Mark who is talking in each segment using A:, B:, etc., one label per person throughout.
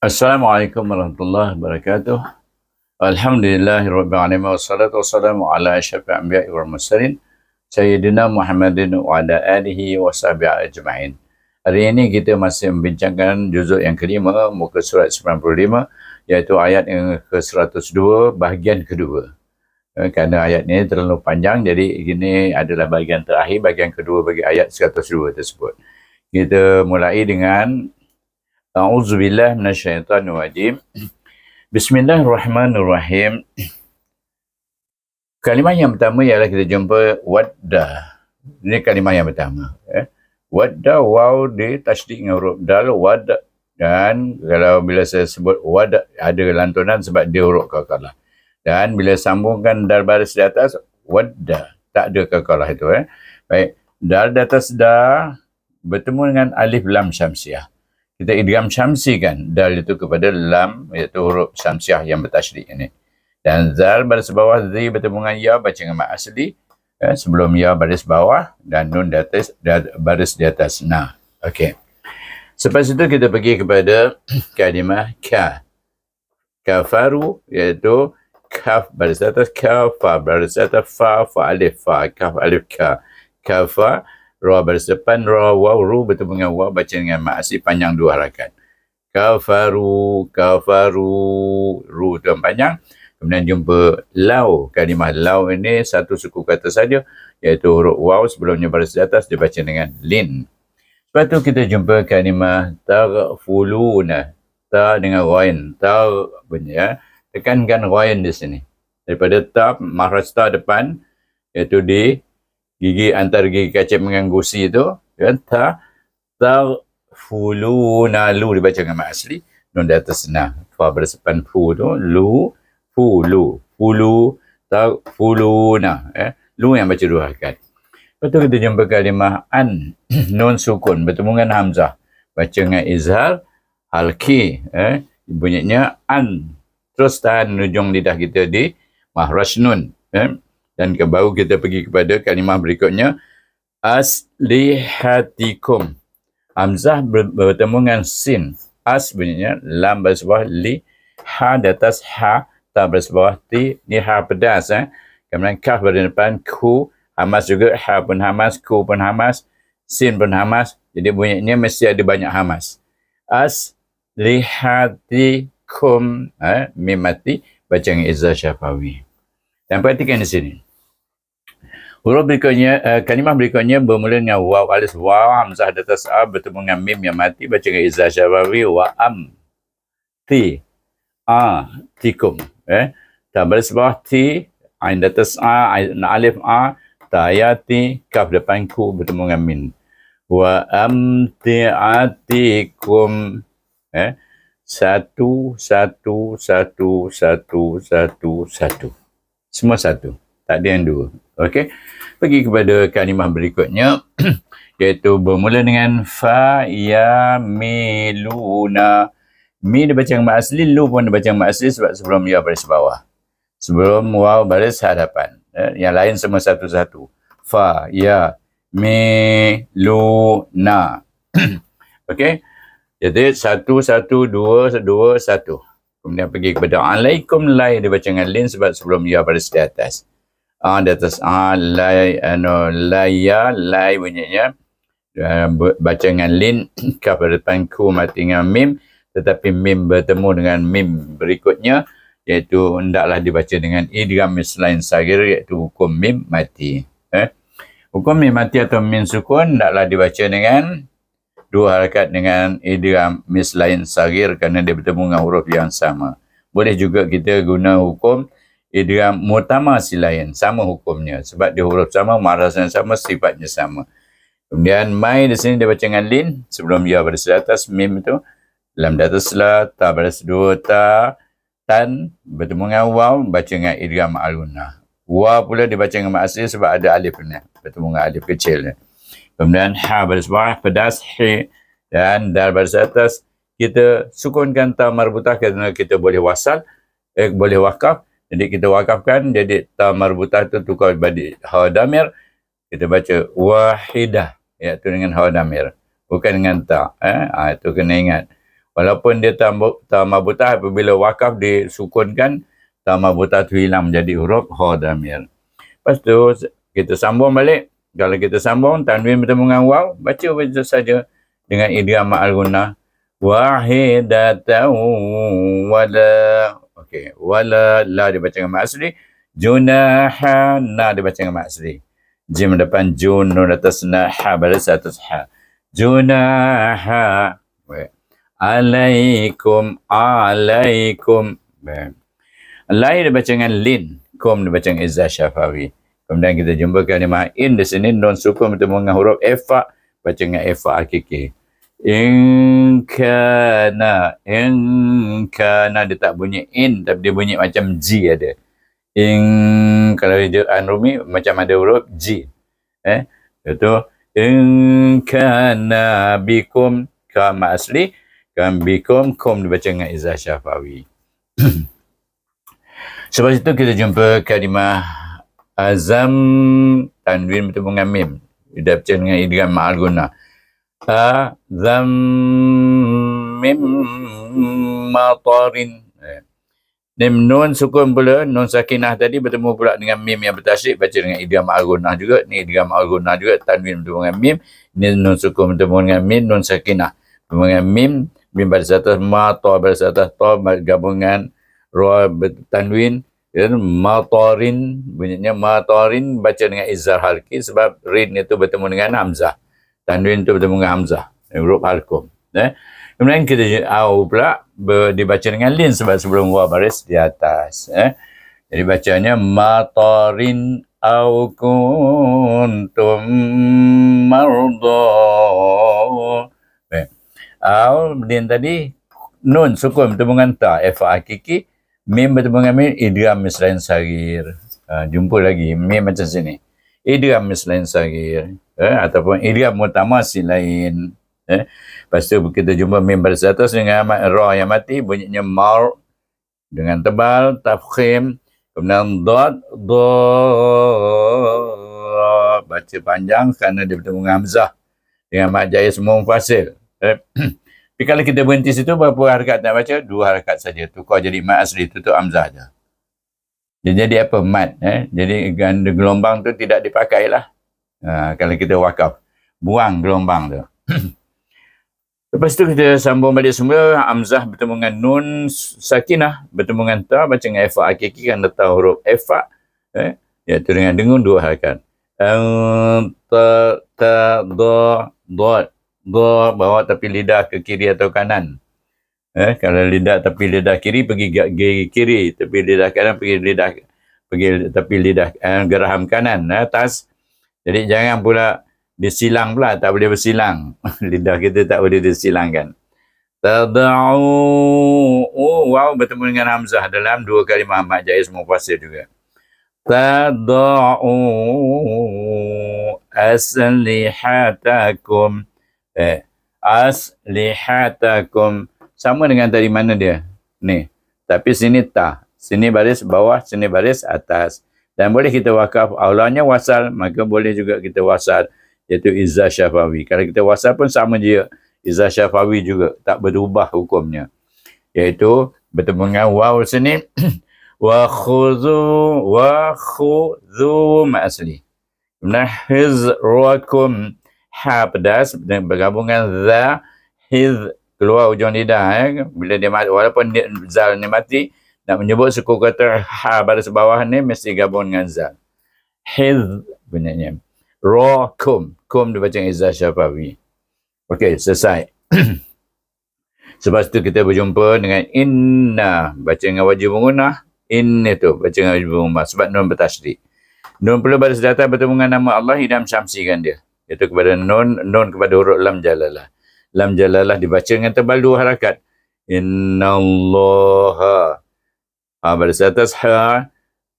A: Assalamualaikum warahmatullahi wabarakatuh. Alhamdulillahirrahmanirrahim. Wassalatu wassalamu ala asyafi anbiya wal mursalin. Sayyidina Muhammadin wa ala alihi wa sahbihi ajma'in. Hari ini kita masih membincangkan juzuk yang kelima, muka surat 95, iaitu ayat yang ke-102, bahagian kedua. Eh, kerana ayat ini terlalu panjang, jadi ini adalah bahagian terakhir, bahagian kedua bagi ayat 102 tersebut kita mulai dengan auzubillah minasyaitanir rajim bismillahirrahmanirrahim kalimah yang pertama ialah kita jumpa wadda ini kalimah yang pertama eh wadda waw di tasdid dengan huruf dal wad dan kalau bila saya sebut wad ada lantunan sebab dia huruf kakalah dan bila sambungkan dal baris di atas wadda tak ada kakalah itu eh baik dal di atas dah bertemu dengan alif lam syamsiah. Kita idgham syamsi kan dal itu kepada lam iaitu huruf syamsiah yang bertasydid ini. Dan zal baris bawah zi bertemu dengan ya baca dengan mak asli ya, sebelum ya baris bawah dan nun di atas baris di atas. Nah, okey. Selepas itu kita pergi kepada kalimah ka. Kafaru iaitu kaf baris atas kaf baris atas fa fa alif fa kaf alif ka. Kafa Ruah bersepan, ruah wawru bertemu dengan waw baca dengan maksi panjang dua harakan. Kafaru, kafaru, ru tu panjang. Kemudian jumpa lau. Kalimah lau ini satu suku kata saja iaitu huruf waw sebelumnya baris di atas dia baca dengan lin. Lepas tu kita jumpa kalimah tarfuluna. Ta dengan wain. Tar bunyi ya. Tekankan wain di sini. Daripada tar, mahras ta depan iaitu di gigi antara gigi kecil dengan gusi tu kan ta ta fulu lu dibaca dengan mak asli nun di atas nah fa bersepan fu tu lu fulu fulu ta fulu nah eh lu yang baca dua kali betul kita jumpa kalimah an nun sukun bertemu dengan hamzah baca dengan izhar halki eh bunyinya an terus tahan ujung lidah kita di mahrasnun. eh? dan ke, baru kita pergi kepada kalimah berikutnya aslihatikum hamzah ber, bertemu dengan sin as bunyinya lam bersebuah li ha di atas ha ta bersebuah ti ni ha pedas eh. kemudian kaf berada depan ku hamas juga ha pun hamas ku pun hamas sin pun hamas jadi bunyinya mesti ada banyak hamas as lihatikum eh, mimati baca dengan Izzah Syafawi. Dan perhatikan di sini. Huruf berikutnya, uh, kalimah berikutnya bermula dengan waw alis waw hamzah datas a bertemu dengan mim yang mati baca dengan izah syarawi wa am ti a tikum eh dan baris bawah ti ain datas a ain alif a tayati kaf depanku bertemu dengan min wa am ti atikum eh satu satu satu satu satu, satu. Semua satu. Tak ada yang dua. Okey. Pergi kepada kalimah berikutnya. iaitu bermula dengan fa ya mi luna. Mi dia baca yang asli, lu pun dia baca yang asli sebab sebelum ya baris bawah. Sebelum waw baris hadapan. Eh, yang lain semua satu-satu. Fa ya mi luna. Okey. Jadi satu, satu, dua, dua, satu. Kemudian pergi kepada Alaikum Lai di bacaan Lin sebab sebelum ya pada di atas. Ah, di atas ah, Lai, ano, Lai ya, Lai bunyinya. Eh, uh, bacaan Lin, kapal depan ku mati dengan Mim. Tetapi Mim bertemu dengan Mim berikutnya. Iaitu hendaklah dibaca dengan idram selain sahir iaitu hukum Mim mati. Eh? Hukum Mim mati atau min sukun hendaklah dibaca dengan dua harakat dengan idgham mis lain sagir kerana dia bertemu dengan huruf yang sama. Boleh juga kita guna hukum idgham mutama silain sama hukumnya sebab dia huruf sama, marasnya sama, sifatnya sama. Kemudian mai di sini dia baca dengan lin sebelum dia ya pada di atas mim itu dalam data sila ta pada dua ta tan bertemu dengan waw baca dengan idgham aluna. Wa pula dibaca dengan maksir sebab ada alifnya bertemu dengan alif kecilnya. Kemudian ha baris bawah pedas he dan dal baris atas kita sukunkan ta marbutah kerana kita boleh wasal eh, boleh wakaf jadi kita wakafkan jadi ta marbutah tu tukar jadi ha damir kita baca wahidah iaitu dengan ha damir bukan dengan ta eh ha, itu kena ingat walaupun dia ta, ta marbutah apabila wakaf disukunkan ta marbutah tu hilang menjadi huruf ha damir lepas tu kita sambung balik kalau kita sambung tanwin bertemu dengan waw, baca baca saja dengan idioma al-guna. Wahidatan wala. Okey, wala la dibaca dengan asli Junaha na dibaca dengan asli Jim depan jun nun atas na ha pada satu ha. Junaha. Alaikum alaikum. Lain dibaca dengan lin. Kum dibaca dengan Izzah Syafawi. Kemudian kita jumpa kalimah in di sini non sukun bertemu dengan huruf efa baca dengan efa hakiki. In kana in kana dia tak bunyi in tapi dia bunyi macam g ada. In kalau dia rumi macam ada huruf g. Eh itu in kana bikum kam asli kam bikum kom dibaca dengan izah syafawi. Sebab itu kita jumpa kalimah Azam tanwin betul dengan mim. Dia percaya dengan idgham ma'al guna. Azam mim matarin. Eh. Ini nun sukun pula, nun sakinah tadi bertemu pula dengan mim yang bertasik, baca dengan idgham ma'al guna juga. Ini idgham ma'al guna juga, tanwin bertemu dengan mim. Ini nun sukun bertemu dengan mim, nun sakinah. Bertemu dengan mim, mim baris atas, ma'al ta'al baris atas, ta'al gabungan, roh tanwin, Ya, matarin, bunyinya matarin baca dengan izar halki sebab rin itu bertemu dengan hamzah. Tanwin itu bertemu dengan hamzah. Huruf halkum. Ya. Kemudian kita au pula dibaca dengan lin sebab sebelum wa baris di atas. Ya. Jadi bacanya matarin au kuntum mardo. Eh? Au, lin tadi nun sukun bertemu dengan ta. F-A-K-K. a k Mim bertemu dengan Mim, Idram Mislain Sarir. Uh, jumpa lagi, Mim macam sini. Idram Mislain Sarir. Eh, ataupun Idram Mutama si lain. Eh. Lepas tu kita jumpa Mim pada satu dengan Ahmad Roh yang mati, bunyinya Maul. Dengan tebal, Tafkhim. Kemudian Dot, Dot. Baca panjang kerana dia bertemu dengan Hamzah. Dengan Mak Jaya semua mufasil. Eh. Jadi kalau kita berhenti situ, berapa harikat nak baca? Dua harikat saja. Tukar jadi mat asli, tutup amzah saja. Dia jadi apa? Mat. Eh? Jadi ganda gelombang tu tidak dipakai lah. Ha, kalau kita wakaf. Buang gelombang tu. Lepas tu kita sambung balik semua. Amzah bertemu dengan nun sakinah. Bertemu dengan ta. Macam dengan efa akiki kan letak huruf efa. Eh? Iaitu dengan dengung dua harikat. Ta, ta, do, dot. Bawa, bawa tepi lidah ke kiri atau kanan. Eh, kalau lidah tepi lidah kiri, pergi gigi kiri. Tepi lidah kanan, pergi lidah pergi tepi lidah eh, geraham kanan atas. Eh, Jadi jangan pula disilang pula, tak boleh bersilang. lidah kita tak boleh disilangkan. Tadau. Oh, wow, bertemu dengan Hamzah dalam dua kali Muhammad Jais Mufasir juga. Tadau aslihatakum eh aslihatakum sama dengan dari mana dia ni tapi sini ta sini baris bawah sini baris atas dan boleh kita wakaf aulanya wasal maka boleh juga kita wasal iaitu izah syafawi kalau kita wasal pun sama dia izah syafawi juga tak berubah hukumnya iaitu bertemu dengan waw sini wa khudhu wa khudhu ma asli ha pedas bergabung dengan za hiz keluar hujung lidah ya. bila dia walaupun dia, zal ni mati nak menyebut suku kata ha baris bawah ni mesti gabung dengan zal hiz bunyinya rakum kum dibaca izah syafawi okey selesai Sebab itu kita berjumpa dengan inna. Baca dengan wajib mengunah. Inna itu. Baca dengan wajib mengunah. Sebab nun bertasdik. Nun perlu baris data bertemu dengan nama Allah. Hidam syamsi kan dia iaitu kepada nun nun kepada huruf lam jalalah lam jalalah dibaca dengan tebal dua harakat innallaha ha, baris atas ha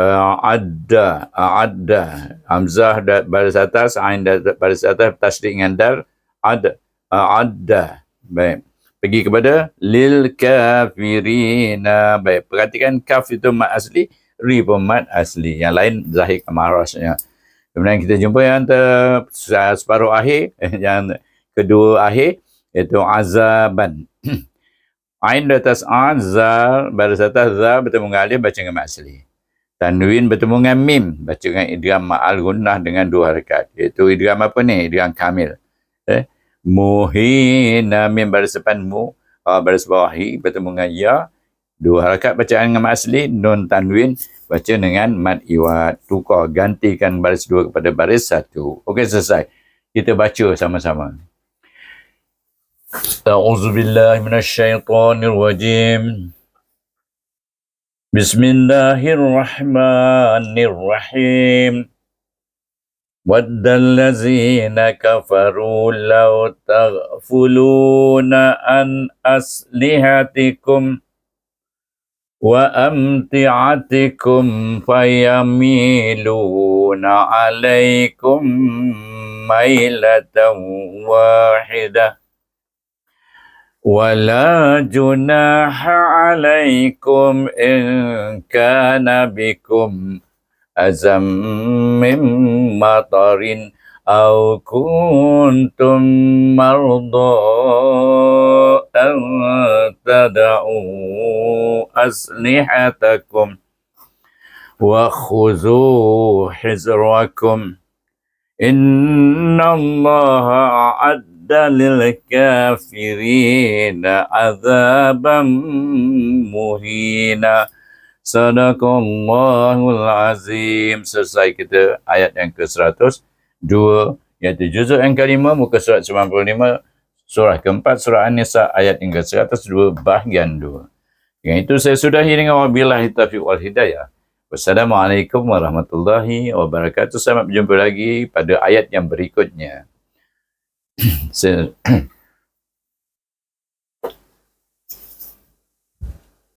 A: a'adda a'adda hamzah dat baris atas ain dat baris atas tasdid dengan dar ad a'adda baik pergi kepada lil kafirina baik perhatikan kaf itu mad asli ri pun mad asli yang lain zahir kemarasnya Kemudian kita jumpa yang ter, eh, separuh akhir, eh, yang kedua akhir, iaitu azaban. Ain di atas an, baris atas Azal bertemu dengan alif, baca dengan masli. Tanwin bertemu dengan mim, baca dengan idgam ma'al gunnah dengan dua harikat. Iaitu idgam apa ni? Idgam kamil. Eh? Muhin, mim baris depan mu, baris bawah hi, bertemu dengan ya. Dua harikat bacaan dengan asli non tanwin, baca dengan mat iwat tukar gantikan baris dua kepada baris satu okey selesai kita baca sama-sama أعوذ بالله من الشيطان الرجيم بسم الله الرحمن الرحيم ود وأمتعتكم فيميلون عليكم ميلة واحدة ولا جناح عليكم إن كان بكم أزم من مطر أو كنتم مرضى أن تدعوا أسلحتكم وخذوا حذركم إن الله أعد للكافرين عذابا مهينا صدق الله Azim. selesai kita ayat yang ke-102 iaitu juzuk yang kelima muka surat 95 surah keempat surah An-Nisa ayat yang ke-102 bahagian 2 dengan itu saya sudahi dengan wabillahi taufiq wal hidayah. Wassalamualaikum warahmatullahi wabarakatuh. Selamat berjumpa lagi pada ayat yang berikutnya. saya